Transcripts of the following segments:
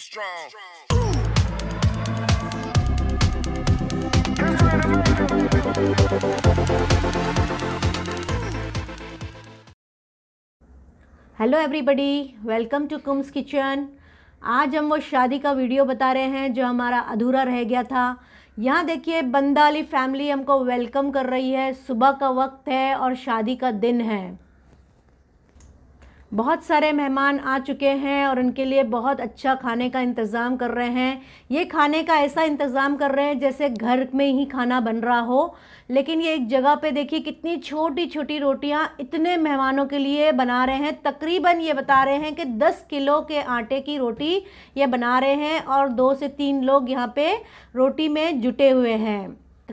be strong. Hello everybody welcome to कुम्स kitchen आज हम वो शादी का वीडियो बता रहे हैं जो हमारा अधूरा रह गया था यहाँ देखिए बंदाली फैमिली हमको वेलकम कर रही है सुबह का वक्त है और शादी का दिन है बहुत सारे मेहमान आ चुके हैं और उनके लिए बहुत अच्छा खाने का इंतज़ाम कर रहे हैं ये खाने का ऐसा इंतज़ाम कर रहे हैं जैसे घर में ही खाना बन रहा हो लेकिन ये एक जगह पे देखिए कितनी छोटी छोटी रोटियां इतने मेहमानों के लिए बना रहे हैं तकरीबन ये बता रहे हैं कि 10 किलो के आटे की रोटी ये बना रहे हैं और दो से तीन लोग यहाँ पे रोटी में जुटे हुए हैं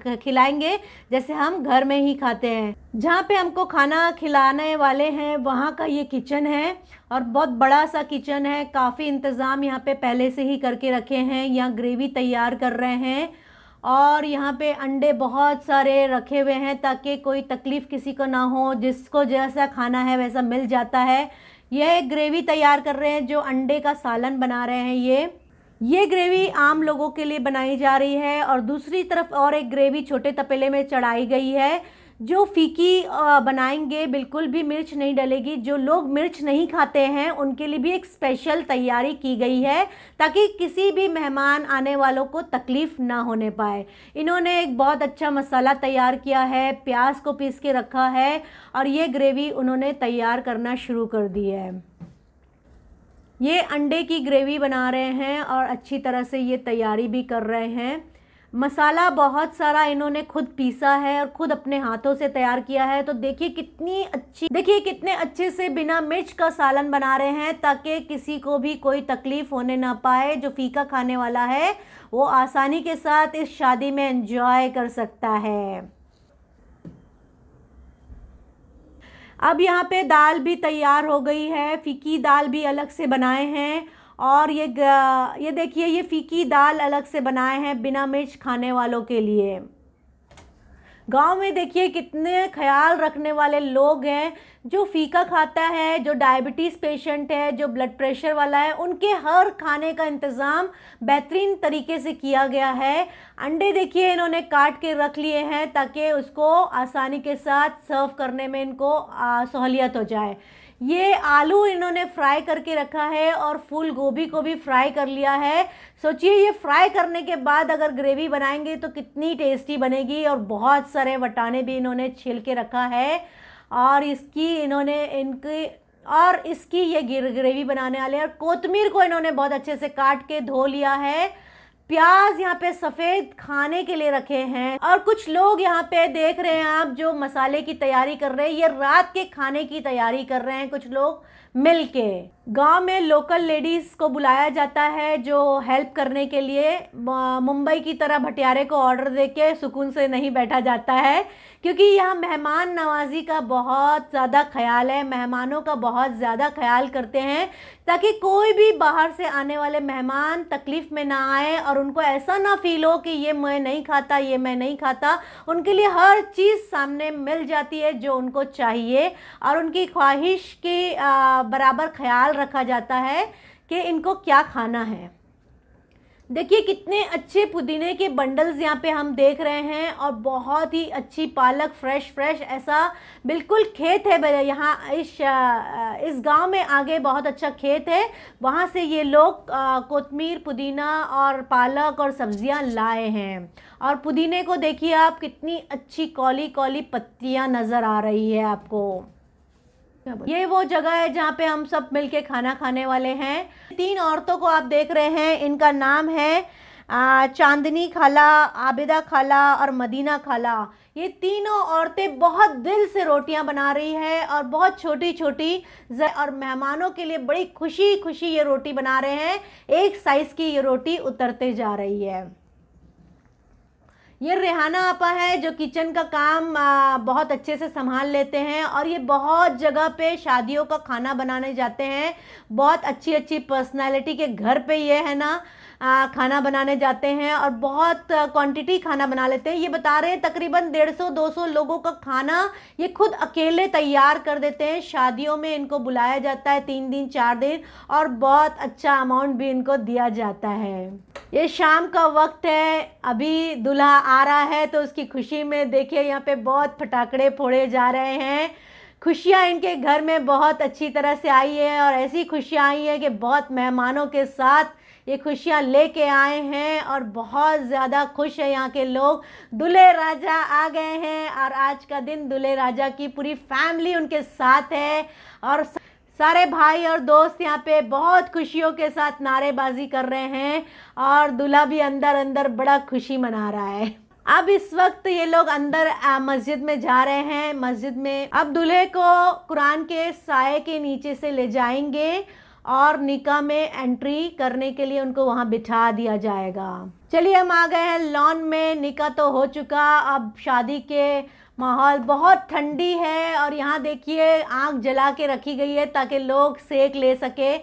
खिलाएंगे जैसे हम घर में ही खाते हैं जहाँ पे हमको खाना खिलाने वाले हैं वहाँ का ये किचन है और बहुत बड़ा सा किचन है काफ़ी इंतज़ाम यहाँ पे पहले से ही करके रखे हैं यहाँ ग्रेवी तैयार कर रहे हैं और यहाँ पे अंडे बहुत सारे रखे हुए हैं ताकि कोई तकलीफ़ किसी को ना हो जिसको जैसा खाना है वैसा मिल जाता है यह ग्रेवी तैयार कर रहे हैं जो अंडे का सालन बना रहे हैं ये ये ग्रेवी आम लोगों के लिए बनाई जा रही है और दूसरी तरफ और एक ग्रेवी छोटे तपेले में चढ़ाई गई है जो फीकी बनाएंगे बिल्कुल भी मिर्च नहीं डलेगी जो लोग मिर्च नहीं खाते हैं उनके लिए भी एक स्पेशल तैयारी की गई है ताकि किसी भी मेहमान आने वालों को तकलीफ़ ना होने पाए इन्होंने एक बहुत अच्छा मसाला तैयार किया है प्याज को पीस के रखा है और ये ग्रेवी उन्होंने तैयार करना शुरू कर दी है ये अंडे की ग्रेवी बना रहे हैं और अच्छी तरह से ये तैयारी भी कर रहे हैं मसाला बहुत सारा इन्होंने खुद पीसा है और खुद अपने हाथों से तैयार किया है तो देखिए कितनी अच्छी देखिए कितने अच्छे से बिना मिर्च का सालन बना रहे हैं ताकि किसी को भी कोई तकलीफ होने ना पाए जो फीका खाने वाला है वो आसानी के साथ इस शादी में एंजॉय कर सकता है अब यहाँ पे दाल भी तैयार हो गई है फीकी दाल भी अलग से बनाए हैं और ये ये देखिए ये फीकी दाल अलग से बनाए हैं बिना मिर्च खाने वालों के लिए गांव में देखिए कितने ख्याल रखने वाले लोग हैं जो फीका खाता है जो डायबिटीज़ पेशेंट है जो ब्लड प्रेशर वाला है उनके हर खाने का इंतज़ाम बेहतरीन तरीके से किया गया है अंडे देखिए इन्होंने काट के रख लिए हैं ताकि उसको आसानी के साथ सर्व करने में इनको सहूलियत हो जाए ये आलू इन्होंने फ्राई करके रखा है और फुल गोभी को भी फ्राई कर लिया है सोचिए ये फ्राई करने के बाद अगर ग्रेवी बनाएंगे तो कितनी टेस्टी बनेगी और बहुत सारे वटाने भी इन्होंने छिल के रखा है और इसकी इन्होंने इनकी और इसकी ये ग्रेवी बनाने वाले हैं और कोतमीर को इन्होंने बहुत अच्छे से काट के धो लिया है प्याज यहाँ पे सफेद खाने के लिए रखे हैं और कुछ लोग यहाँ पे देख रहे हैं आप जो मसाले की तैयारी कर रहे हैं ये रात के खाने की तैयारी कर रहे हैं कुछ लोग मिलके गांव में लोकल लेडीज़ को बुलाया जाता है जो हेल्प करने के लिए मुंबई की तरह भटियारे को ऑर्डर दे के सुकून से नहीं बैठा जाता है क्योंकि यहाँ मेहमान नवाजी का बहुत ज़्यादा ख्याल है मेहमानों का बहुत ज़्यादा ख्याल करते हैं ताकि कोई भी बाहर से आने वाले मेहमान तकलीफ़ में ना आए और उनको ऐसा ना फील हो कि ये मैं नहीं खाता ये मैं नहीं खाता उनके लिए हर चीज़ सामने मिल जाती है जो उनको चाहिए और उनकी ख्वाहिश की बराबर ख्याल रखा जाता है कि इनको क्या खाना है देखिए कितने अच्छे पुदीने के बंडल्स यहाँ पे हम देख रहे हैं और बहुत ही अच्छी पालक फ्रेश फ्रेश ऐसा बिल्कुल खेत है यहाँ इस इस गांव में आगे बहुत अच्छा खेत है वहाँ से ये लोग कोतमीर पुदीना और पालक और सब्जियाँ लाए हैं और पुदीने को देखिए आप कितनी अच्छी कौली कौली पत्तियाँ नज़र आ रही है आपको ये वो जगह है जहाँ पे हम सब मिलके खाना खाने वाले हैं तीन औरतों को आप देख रहे हैं इनका नाम है चांदनी खाला आबिदा खाला और मदीना खाला ये तीनों औरतें बहुत दिल से रोटियां बना रही है और बहुत छोटी छोटी और मेहमानों के लिए बड़ी खुशी खुशी ये रोटी बना रहे हैं एक साइज़ की ये रोटी उतरते जा रही है ये रेहाना आपा है जो किचन का काम बहुत अच्छे से संभाल लेते हैं और ये बहुत जगह पे शादियों का खाना बनाने जाते हैं बहुत अच्छी अच्छी पर्सनालिटी के घर पे ये है ना खाना बनाने जाते हैं और बहुत क्वांटिटी खाना बना लेते हैं ये बता रहे हैं तकरीबन डेढ़ सौ दो सौ लोगों का खाना ये खुद अकेले तैयार कर देते हैं शादियों में इनको बुलाया जाता है तीन दिन चार दिन और बहुत अच्छा अमाउंट भी इनको दिया जाता है ये शाम का वक्त है अभी दूल्हा आ रहा है तो उसकी खुशी में देखिए यहाँ पे बहुत फटाकड़े फोड़े जा रहे हैं खुशियाँ इनके घर में बहुत अच्छी तरह से आई है और ऐसी खुशियाँ आई है कि बहुत मेहमानों के साथ ये खुशियाँ लेके आए हैं और बहुत ज़्यादा खुश है यहाँ के लोग दुल्हे राजा आ गए हैं और आज का दिन दुल्हे राजा की पूरी फैमिली उनके साथ है और सारे भाई और दोस्त यहाँ पे बहुत खुशियों के साथ नारेबाजी कर रहे हैं और दूल्हा भी अंदर अंदर बड़ा खुशी मना रहा है अब इस वक्त ये लोग अंदर मस्जिद में जा रहे हैं मस्जिद में अब दूल्हे को कुरान के साय के नीचे से ले जाएंगे और निका में एंट्री करने के लिए उनको वहाँ बिठा दिया जाएगा चलिए हम आ गए हैं लॉन में निका तो हो चुका अब शादी के माहौल बहुत ठंडी है और यहाँ देखिए आग जला के रखी गई है ताकि लोग सेक ले सके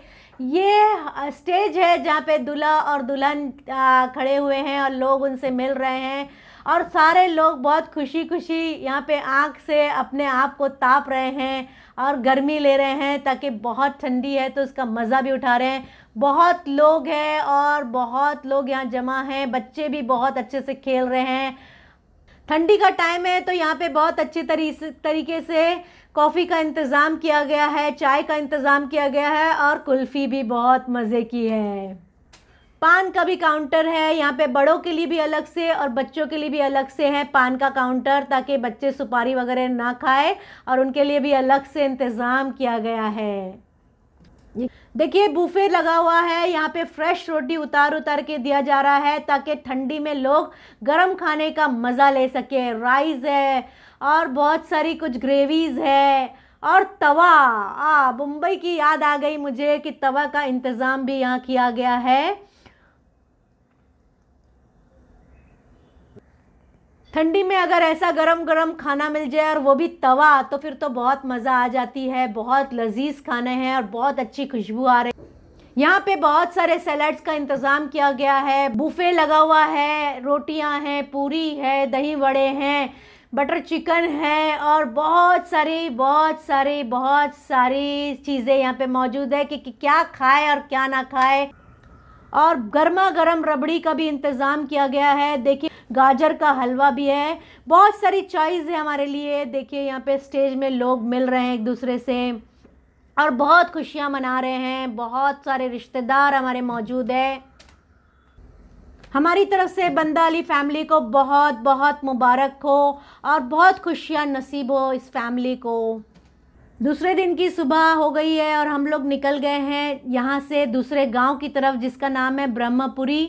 ये स्टेज है जहाँ पे दूल्हा और दुल्हन खड़े हुए हैं और लोग उनसे मिल रहे हैं और सारे लोग बहुत खुशी खुशी यहाँ पे आँख से अपने आप को ताप रहे हैं और गर्मी ले रहे हैं ताकि बहुत ठंडी है तो उसका मज़ा भी उठा रहे हैं बहुत लोग हैं और बहुत लोग यहाँ जमा हैं बच्चे भी बहुत अच्छे से खेल रहे हैं ठंडी का टाइम है तो यहाँ पे बहुत अच्छे तरी तरीके से कॉफ़ी का इंतज़ाम किया गया है चाय का इंतज़ाम किया गया है और कुल्फ़ी भी बहुत मज़े की है पान का भी काउंटर है यहाँ पे बड़ों के लिए भी अलग से और बच्चों के लिए भी अलग से है पान का काउंटर ताकि बच्चे सुपारी वगैरह ना खाए और उनके लिए भी अलग से इंतज़ाम किया गया है देखिए बुफे लगा हुआ है यहाँ पे फ्रेश रोटी उतार उतार के दिया जा रहा है ताकि ठंडी में लोग गर्म खाने का मज़ा ले सके राइस है और बहुत सारी कुछ ग्रेवीज़ है और तवा आ मुंबई की याद आ गई मुझे कि तवा का इंतज़ाम भी यहाँ किया गया है ठंडी में अगर ऐसा गरम गरम खाना मिल जाए और वो भी तवा तो फिर तो बहुत मज़ा आ जाती है बहुत लजीज खाने हैं और बहुत अच्छी खुशबू आ रही है यहाँ पे बहुत सारे सैलड्स का इंतज़ाम किया गया है बुफे लगा हुआ है रोटियाँ हैं पूरी है दही वड़े हैं बटर चिकन है और बहुत सारी बहुत सारी बहुत सारी चीज़ें यहाँ पे मौजूद है कि, कि क्या खाए और क्या ना खाए और गर्मा गर्म रबड़ी का भी इंतज़ाम किया गया है देखिए गाजर का हलवा भी है बहुत सारी चॉइस है हमारे लिए देखिए यहाँ पे स्टेज में लोग मिल रहे हैं एक दूसरे से और बहुत खुशियाँ मना रहे हैं बहुत सारे रिश्तेदार हमारे मौजूद है हमारी तरफ से बंदा अली फैमिली को बहुत बहुत मुबारक हो और बहुत खुशियाँ नसीब हो इस फैमिली को दूसरे दिन की सुबह हो गई है और हम लोग निकल गए हैं यहाँ से दूसरे गांव की तरफ जिसका नाम है ब्रह्मपुरी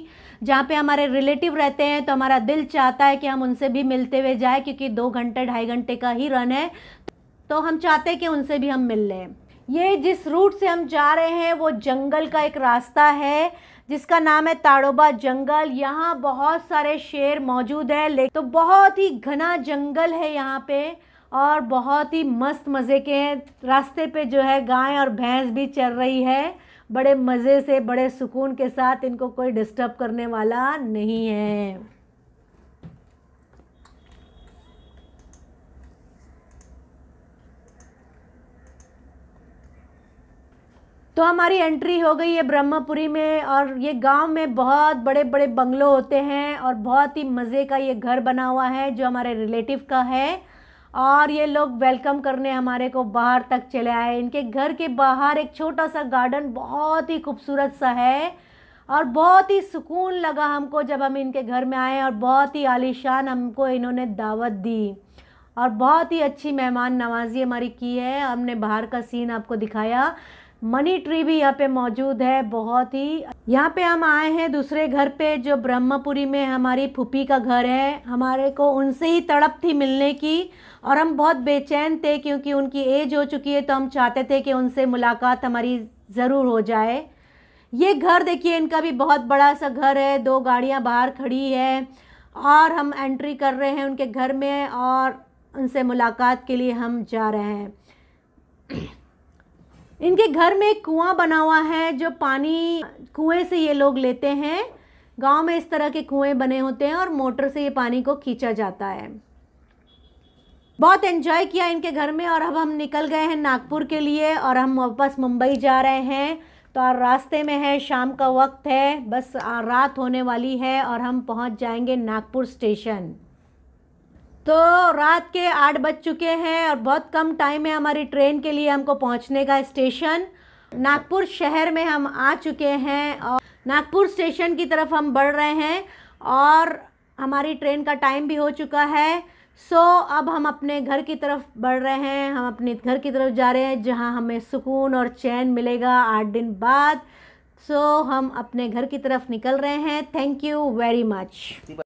जहाँ पे हमारे रिलेटिव रहते हैं तो हमारा दिल चाहता है कि हम उनसे भी मिलते हुए जाए क्योंकि दो घंटे ढाई घंटे का ही रन है तो हम चाहते हैं कि उनसे भी हम मिल लें ये जिस रूट से हम जा रहे हैं वो जंगल का एक रास्ता है जिसका नाम है ताड़ोबा जंगल यहाँ बहुत सारे शेर मौजूद हैं लेकिन तो बहुत ही घना जंगल है यहाँ पे और बहुत ही मस्त मज़े के हैं रास्ते पे जो है गाय और भैंस भी चल रही है बड़े मज़े से बड़े सुकून के साथ इनको कोई डिस्टर्ब करने वाला नहीं है तो हमारी एंट्री हो गई है ब्रह्मपुरी में और ये गांव में बहुत बड़े बड़े बंगलों होते हैं और बहुत ही मज़े का ये घर बना हुआ है जो हमारे रिलेटिव का है और ये लोग वेलकम करने हमारे को बाहर तक चले आए इनके घर के बाहर एक छोटा सा गार्डन बहुत ही खूबसूरत सा है और बहुत ही सुकून लगा हमको जब हम इनके घर में आए और बहुत ही आलिशान हमको इन्होंने दावत दी और बहुत ही अच्छी मेहमान नवाजी हमारी की है हमने बाहर का सीन आपको दिखाया मनी ट्री भी यहाँ पे मौजूद है बहुत ही यहाँ पे हम आए हैं दूसरे घर पे जो ब्रह्मपुरी में हमारी फूफी का घर है हमारे को उनसे ही तड़प थी मिलने की और हम बहुत बेचैन थे क्योंकि उनकी एज हो चुकी है तो हम चाहते थे कि उनसे मुलाकात हमारी ज़रूर हो जाए ये घर देखिए इनका भी बहुत बड़ा सा घर है दो गाड़ियाँ बाहर खड़ी है और हम एंट्री कर रहे हैं उनके घर में और उनसे मुलाकात के लिए हम जा रहे हैं इनके घर में एक कुआं बना हुआ है जो पानी कुएं से ये लोग लेते हैं गांव में इस तरह के कुएं बने होते हैं और मोटर से ये पानी को खींचा जाता है बहुत एंजॉय किया इनके घर में और अब हम निकल गए हैं नागपुर के लिए और हम वापस मुंबई जा रहे हैं तो और रास्ते में है शाम का वक्त है बस रात होने वाली है और हम पहुंच जाएंगे नागपुर स्टेशन तो रात के आठ बज चुके हैं और बहुत कम टाइम है हमारी ट्रेन के लिए हमको पहुंचने का स्टेशन नागपुर शहर में हम आ चुके हैं और नागपुर स्टेशन की तरफ हम बढ़ रहे हैं और हमारी ट्रेन का टाइम भी हो चुका है सो अब हम अपने घर की तरफ बढ़ रहे हैं हम अपने घर की तरफ जा रहे हैं जहाँ हमें सुकून और चैन मिलेगा आठ दिन बाद सो हम अपने घर की तरफ निकल रहे हैं थैंक यू वेरी मच